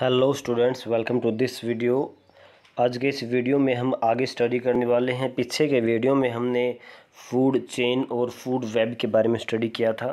hello students welcome to this video आज के इस वीडियो में हम आगे स्टडी करने वाले हैं पीछे के वीडियो में हमने फूड चेन और फूड वेब के बारे में स्टडी किया था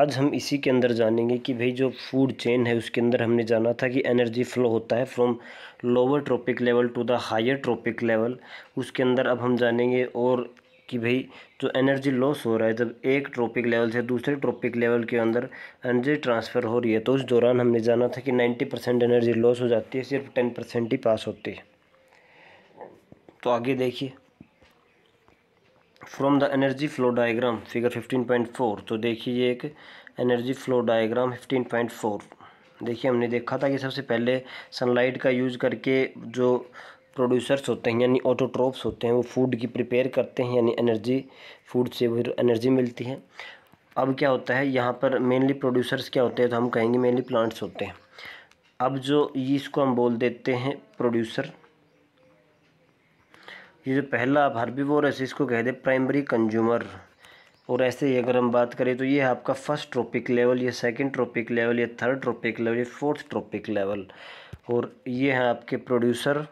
आज हम इसी के अंदर जानेंगे कि भाई जो फूड चेन है उसके अंदर हमने जाना था कि एनर्जी फ्लो होता है from lower trophic level to the higher trophic level उसके अंदर अब हम जानेंगे और कि भाई जो एनर्जी लॉस हो रहा है जब एक ट्रॉपिक लेवल से दूसरे ट्रॉपिक लेवल के अंदर एनर्जी ट्रांसफ़र हो रही है तो उस दौरान हमने जाना था कि नाइन्टी परसेंट एनर्जी लॉस हो जाती है सिर्फ टेन परसेंट ही पास होती है तो आगे देखिए from the energy flow diagram figure fifteen point four तो देखिए ये एक energy flow diagram fifteen point four देखिए हमने देखा था कि सबसे पहले सनलाइट का यूज़ करके जो प्रोड्यूसर्स होते हैं यानी ऑटोट्रोप्स होते हैं वो फूड की प्रिपेयर करते हैं यानी एनर्जी फूड से फिर एनर्जी मिलती है अब क्या होता है यहाँ पर मेनली प्रोड्यूसर्स क्या होते हैं तो हम कहेंगे मेनली प्लांट्स होते हैं अब जो ये इसको हम बोल देते हैं प्रोड्यूसर ये जो पहला आप हर्बीवोर ऐसे इसको कह दे प्राइमरी कंज्यूमर और ऐसे ही अगर हम बात करें तो ये है आपका फर्स्ट ट्रॉपिक लेवल ये सेकंड ट्रॉपिक लेवल ये थर्ड ट्रॉपिक लेवल ये फोर्थ ट्रॉपिक लेवल और ये है आपके प्रोड्यूसर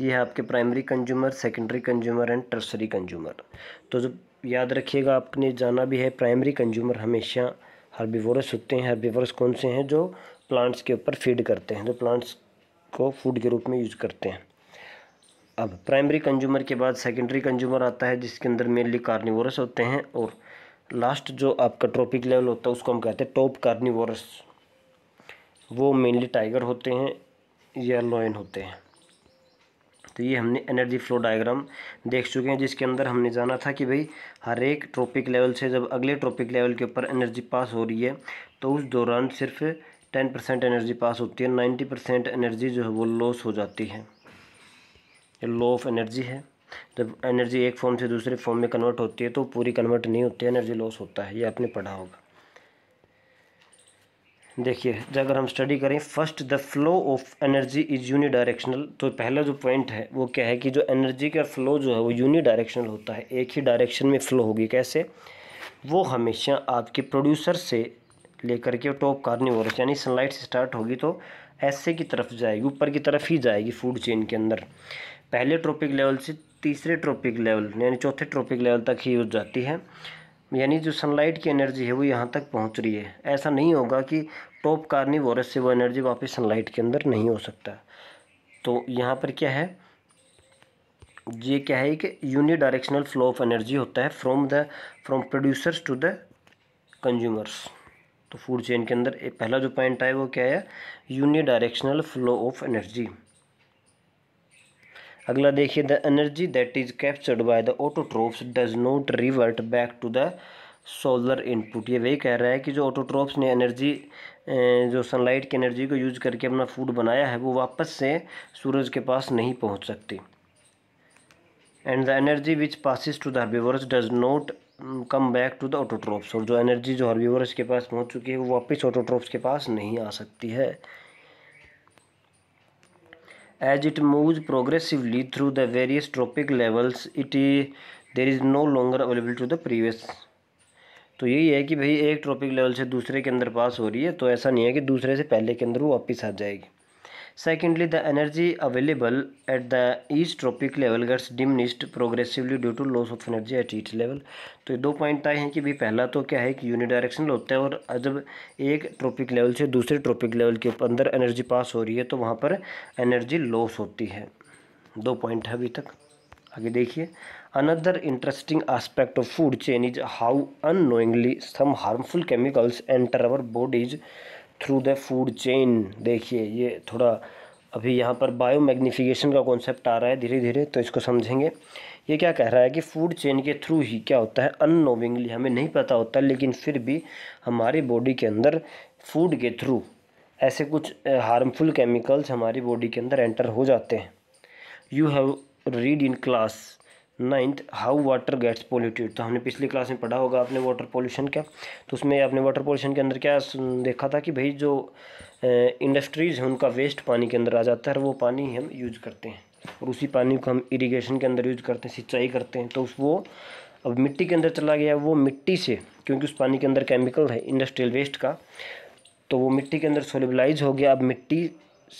ये है आपके primary consumer secondary consumer and tertiary consumer तो जब याद रखिएगा आपने जाना भी है प्राइमरी कंज्यूमर हमेशा हर्बीवोरस होते हैं हर्बीवोरस कौन से हैं जो प्लांट्स के ऊपर फीड करते हैं जो प्लांट्स को फूड के रूप में यूज करते हैं अब प्राइमरी कंज्यूमर के बाद सेकेंडरी कंज्यूमर आता है जिसके अंदर मेनली कार्निवोरस होते हैं और लास्ट जो आपका ट्रॉपिक लेवल होता है उसको हम कहते हैं टॉप कार्निवोरस वो मेनली टाइगर होते हैं या लॉयन होते हैं तो ये हमने एनर्जी फ्लो डायग्राम देख चुके हैं जिसके अंदर हमने जाना था कि भाई हर एक ट्रॉपिक लेवल से जब अगले ट्रॉपिक लेवल के ऊपर एनर्जी पास हो रही है तो उस दौरान सिर्फ टेन परसेंट एनर्जी पास होती है नाइन्टी परसेंट एनर्जी जो है वो लॉस हो जाती है लो ऑफ एनर्जी है जब एनर्जी एक फॉर्म से दूसरे फॉर्म में कन्वर्ट होती है तो पूरी कन्वर्ट नहीं होती एनर्जी लॉस होता है ये आपने पढ़ा होगा देखिए अगर हम स्टडी करें first the flow of energy is unidirectional तो पहला जो पॉइंट है वो क्या है कि जो एनर्जी का फ्लो जो है वो यूनि डायरेक्शनल होता है एक ही डायरेक्शन में फ़्लो होगी कैसे वो हमेशा आपके प्रोड्यूसर से लेकर के टॉप कार्निवोरस यानी सनलाइट से स्टार्ट होगी तो ऐसे की तरफ जाएगी ऊपर की तरफ ही जाएगी फूड चेन के अंदर पहले ट्रॉपिक लेवल से तीसरे ट्रॉपिक लेवल यानी चौथे ट्रॉपिक लेवल तक ही यूज जाती है यानी जो सनलाइट की एनर्जी है वो यहाँ तक पहुँच रही है ऐसा नहीं होगा कि टॉप वॉरस से वो एनर्जी वापस सनलाइट के अंदर नहीं हो सकता तो यहाँ पर क्या है ये क्या है कि unidirectional flow of energy होता है from the from producers to the consumers तो फूड चेन के अंदर पहला जो पॉइंट आया वो क्या है unidirectional flow of energy अगला देखिए the energy that is captured by the autotrophs does not revert back to the solar input ये वही कह रहा है कि जो ऑटोट्रोप्स ने एनर्जी जो सनलाइट की एनर्जी को यूज करके अपना फूड बनाया है वो वापस से सूरज के पास नहीं पहुंच सकती and the energy which passes to the herbivores does not come back to the autotrophs और जो एनर्जी जो हर्बीवर्स के पास पहुंच चुकी है वो वापस ऑटोट्रोप्स के पास नहीं आ सकती है as it moves progressively through the various tropic levels it there is no longer available to the previous तो यही है कि भाई एक ट्रॉपिक लेवल से दूसरे के अंदर पास हो रही है तो ऐसा नहीं है कि दूसरे से पहले के अंदर वो वापस आ जाएगी secondly the energy available at the east tropic level gets diminished progressively due to loss of energy at each level तो ये दो पॉइंट आए हैं कि भाई पहला तो क्या है कि यूनिट डायरेक्शन होता है और जब एक ट्रॉपिक लेवल से दूसरे ट्रॉपिक लेवल के ऊपर अंदर एनर्जी पास हो रही है तो वहाँ पर एनर्जी लॉस होती है दो पॉइंट है अभी तक आगे देखिए another interesting aspect of food chain is how annoyingly some harmful chemicals enter our bodies through the food chain देखिए ये थोड़ा अभी यहाँ पर बायो मैग्नीफिकेशन का कॉन्सेप्ट आ रहा है धीरे धीरे तो इसको समझेंगे ये क्या कह रहा है कि फूड चेन के थ्रू ही क्या होता है अनोविंगली हमें नहीं पता होता लेकिन फिर भी हमारी बॉडी के अंदर फूड के थ्रू ऐसे कुछ हार्मफुल केमिकल्स हमारी बॉडी के अंदर एंटर हो जाते हैं you have read in class ninth how water gets polluted तो हमने पिछली क्लास में पढ़ा होगा आपने वाटर पोल्यूशन का तो उसमें आपने वाटर पोल्यूशन के अंदर क्या देखा था कि भाई जो इंडस्ट्रीज़ हैं उनका वेस्ट पानी के अंदर आ जाता है और वो पानी हम यूज करते हैं और उसी पानी को हम इरिगेशन के अंदर यूज करते हैं सिंचाई करते हैं तो उस वो अब मिट्टी के अंदर चला गया वो मिट्टी से क्योंकि उस पानी के अंदर केमिकल है इंडस्ट्रियल वेस्ट का तो वो मिट्टी के अंदर सोलिबलाइज हो गया अब मिट्टी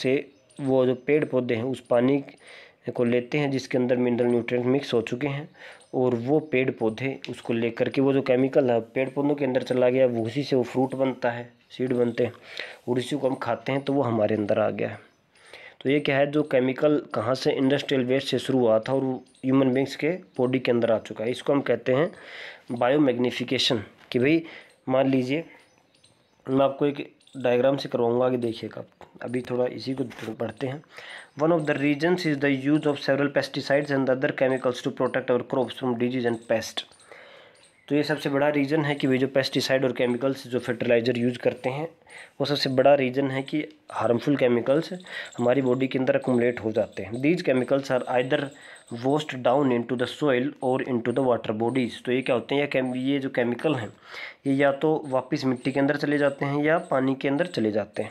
से वो जो पेड़ पौधे हैं उस पानी को लेते हैं जिसके अंदर मिनरल न्यूट्रिएंट मिक्स हो चुके हैं और वो पेड़ पौधे उसको लेकर के वो जो केमिकल है पेड़ पौधों के अंदर चला गया वो उसी से वो फ्रूट बनता है सीड बनते हैं और इसी को हम खाते हैं तो वो हमारे अंदर आ गया है तो ये क्या है जो केमिकल कहाँ से इंडस्ट्रियल वेस्ट से शुरू हुआ था और ह्यूमन बींग्स के बॉडी के अंदर आ चुका है इसको हम कहते हैं बायो कि भाई मान लीजिए मैं आपको एक डायग्राम से करवाऊँगा कि देखिएगा आप अभी थोड़ा इसी को पढ़ते हैं one of the reasons is the use of several pesticides and other chemicals to protect our crops from disease and pest तो ये सबसे बड़ा रीज़न है कि वे जो पेस्टिसाइड और केमिकल्स जो फर्टिलाइज़र यूज़ करते हैं वो सबसे बड़ा रीज़न है कि हार्मफुल केमिकल्स हमारी बॉडी के अंदर एकमुलेट हो जाते हैं these chemicals are either washed down into the soil और इनटू द वाटर बॉडीज़ तो ये क्या होते हैं या ये जो केमिकल हैं ये या तो वापस मिट्टी के अंदर चले जाते हैं या पानी के अंदर चले जाते हैं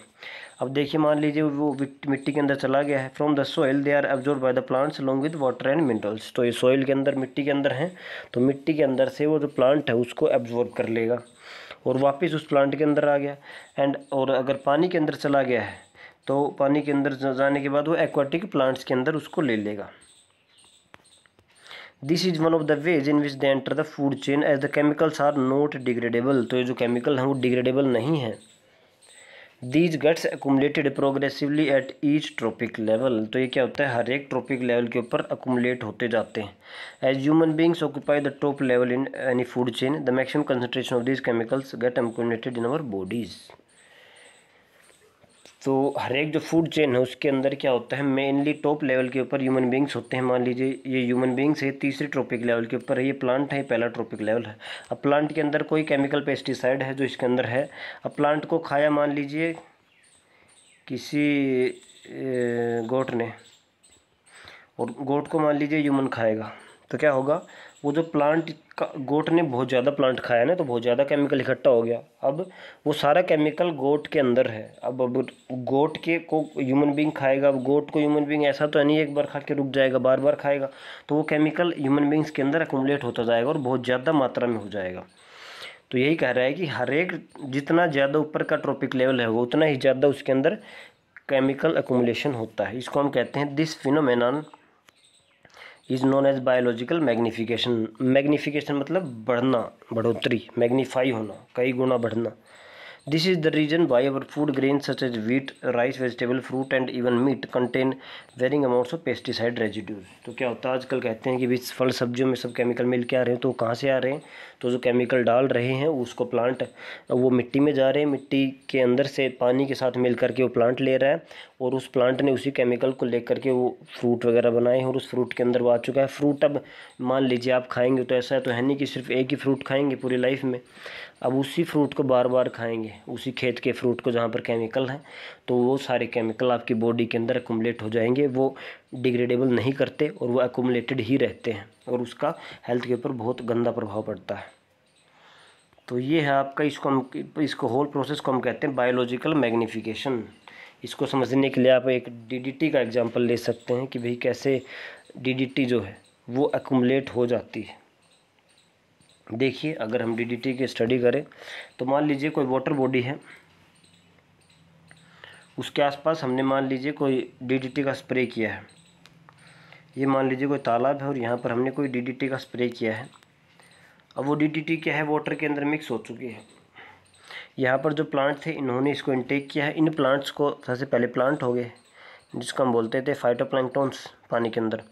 अब देखिए मान लीजिए वो मिट्टी के अंदर चला गया है from the soil they are absorb by the plants along with water and minerals तो ये सोइल के अंदर मिट्टी के अंदर हैं तो मिट्टी के अंदर से वो जो प्लांट है उसको एब्जॉर्ब कर लेगा और वापस उस प्लांट के अंदर आ गया एंड और अगर पानी के अंदर चला गया है तो पानी के अंदर जाने के बाद वो एक्वाटिक प्लांट्स के अंदर उसको ले लेगा this is one of the ways in which they enter the food chain as the chemicals are not degradable तो ये जो केमिकल हैं वो डिग्रेडेबल नहीं है these gets accumulated progressively at each trophic level तो ये क्या होता है हर एक ट्रॉपिक लेवल के ऊपर एकूमलेट होते जाते हैं as human beings occupy the top level in any food chain the maximum concentration of these chemicals get accumulated in our bodies तो हर एक जो फूड चेन है उसके अंदर क्या होता है मेनली टॉप लेवल के ऊपर ह्यूमन बींग्स होते हैं मान लीजिए ये ह्यूमन बींग्स है तीसरे ट्रॉपिक लेवल के ऊपर है ये प्लांट है पहला ट्रॉपिक लेवल है अब प्लांट के अंदर कोई केमिकल पेस्टिसाइड है जो इसके अंदर है अब प्लांट को खाया मान लीजिए किसी गोट ने और गोट को मान लीजिए ह्यूमन खाएगा तो क्या होगा वो जो प्लांट गोट ने बहुत ज़्यादा प्लांट खाया ना तो बहुत ज़्यादा केमिकल इकट्ठा हो गया अब वो सारा केमिकल गोट के अंदर है अब अब गोट के को ह्यूमन बींग खाएगा अब गोट को ह्यूमन बींग ऐसा तो नहीं एक बार खा के रुक जाएगा बार बार खाएगा तो वो केमिकल ह्यूमन बींग्स के अंदर एकमुलेट होता जाएगा और बहुत ज़्यादा मात्रा में हो जाएगा तो यही कह रहा है कि हर एक जितना ज़्यादा ऊपर का ट्रॉपिक लेवल है वो उतना ही ज़्यादा उसके अंदर केमिकल एकोमुलेशन होता है इसको हम कहते हैं this phenomenon is known as biological magnification magnification मतलब बढ़ना बढ़ोतरी मैग्नीफाई होना कई गुना बढ़ना this is the reason by our food grain such as wheat rice vegetable fruit and even meat contain varying amounts of pesticide residues तो क्या होता है आजकल कहते हैं कि बीच फल सब्जियों में सब केमिकल मिल के आ रहे हैं तो कहाँ से आ रहे हैं तो जो केमिकल डाल रहे हैं उसको प्लांट वो मिट्टी में जा रहे हैं मिट्टी के अंदर से पानी के साथ मिल करके वो प्लांट ले रहा है और उस प्लांट ने उसी केमिकल को लेकर के वो फ्रूट वगैरह बनाए हैं और उस फ्रूट के अंदर वो आ चुका है फ्रूट अब मान लीजिए आप खाएंगे तो ऐसा है तो है नहीं कि सिर्फ एक ही फ्रूट खाएंगे पूरी लाइफ में अब उसी फ्रूट को बार बार खाएंगे उसी खेत के फ्रूट को जहाँ पर केमिकल हैं तो वो सारे केमिकल आपकी बॉडी के अंदर एकोमलेट हो जाएंगे वो डिग्रेडेबल नहीं करते और वो एकोमलेटेड ही रहते हैं और उसका हेल्थ के ऊपर बहुत गंदा प्रभाव पड़ता है तो ये है आपका इसको हम इसको होल प्रोसेस को हम कहते हैं बायोलॉजिकल मैग्निफिकेशन इसको समझने के लिए आप एक डीडीटी का एग्जांपल ले सकते हैं कि भाई कैसे डीडीटी जो है वो एकुमलेट हो जाती है देखिए अगर हम डीडीटी की स्टडी करें तो मान लीजिए कोई वाटर बॉडी है उसके आसपास हमने मान लीजिए कोई डीडीटी का स्प्रे किया है ये मान लीजिए कोई तालाब है और यहाँ पर हमने कोई डी का स्प्रे किया है अब वो डी क्या है वाटर के अंदर मिक्स हो चुकी है यहाँ पर जो प्लांट थे इन्होंने इसको इंटेक किया है इन प्लांट्स को सबसे पहले प्लांट हो गए जिसको हम बोलते थे फाइटोप्लैंक्टॉन्स पानी के अंदर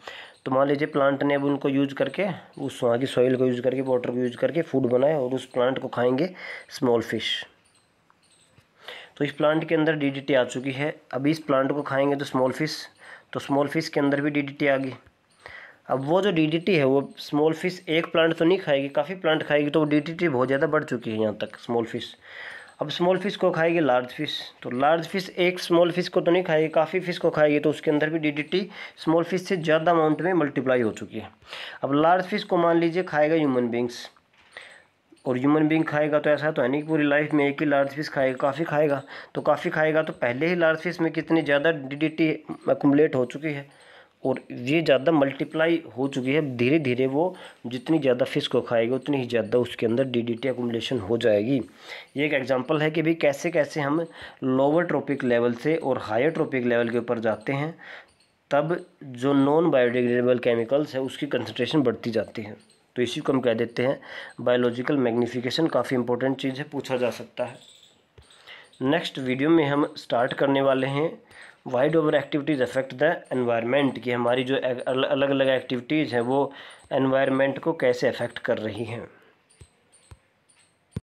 तो मान लीजिए प्लांट ने अब उनको यूज करके उस वहाँ की सॉइल को यूज़ करके वाटर को यूज करके फूड बनाए और उस प्लांट को खाएंगे स्मॉल फिश तो इस प्लांट के अंदर डीडीटी आ चुकी है अभी इस प्लांट को खाएंगे तो स्मॉल फिश तो स्मॉल फिश के अंदर भी डीडीटी आ गई अब वो जो डी है वो स्मॉल फिश एक प्लांट तो नहीं खाएगी काफ़ी प्लांट खाएगी तो वो डी बहुत ज़्यादा बढ़ चुकी है यहाँ तक स्मॉल फिश अब स्मॉल फिश को खाएगी लार्ज फिश तो लार्ज फिश एक स्मॉल फिश को तो नहीं खाएगी काफ़ी फिश को खाएगी तो उसके अंदर भी डी स्मॉल फिश से ज़्यादा अमाउंट में मल्टीप्लाई हो चुकी है अब लार्ज फिश को मान लीजिए खाएगा ह्यूमन बींग्स और ह्यूमन बींग खाएगा तो ऐसा तो है नहीं कि पूरी लाइफ में एक ही लार्ज फिश खाएगा काफ़ी खाएगा तो काफ़ी खाएगा तो पहले ही लार्ज फिश में कितनी ज़्यादा डी डी हो चुकी है और ये ज़्यादा मल्टीप्लाई हो चुकी है धीरे धीरे वो जितनी ज़्यादा फिश को खाएगा उतनी ही ज़्यादा उसके अंदर डी डी टी एकुमलेशन हो जाएगी ये एक एग्जांपल है कि भाई कैसे कैसे हम लोअर ट्रॉपिक लेवल से और हायर ट्रॉपिक लेवल के ऊपर जाते हैं तब जो नॉन बायोडिग्रेडेबल केमिकल्स है उसकी कंसनट्रेशन बढ़ती जाती है तो इसी को हम कह देते हैं बायोलॉजिकल मैग्नीफिकेशन काफ़ी इंपॉर्टेंट चीज़ है पूछा जा सकता है नेक्स्ट वीडियो में हम स्टार्ट करने वाले हैं wide over activities affect the environment कि हमारी जो अलग अलग एक्टिविटीज़ हैं वो एनवायरनमेंट को कैसे अफेक्ट कर रही हैं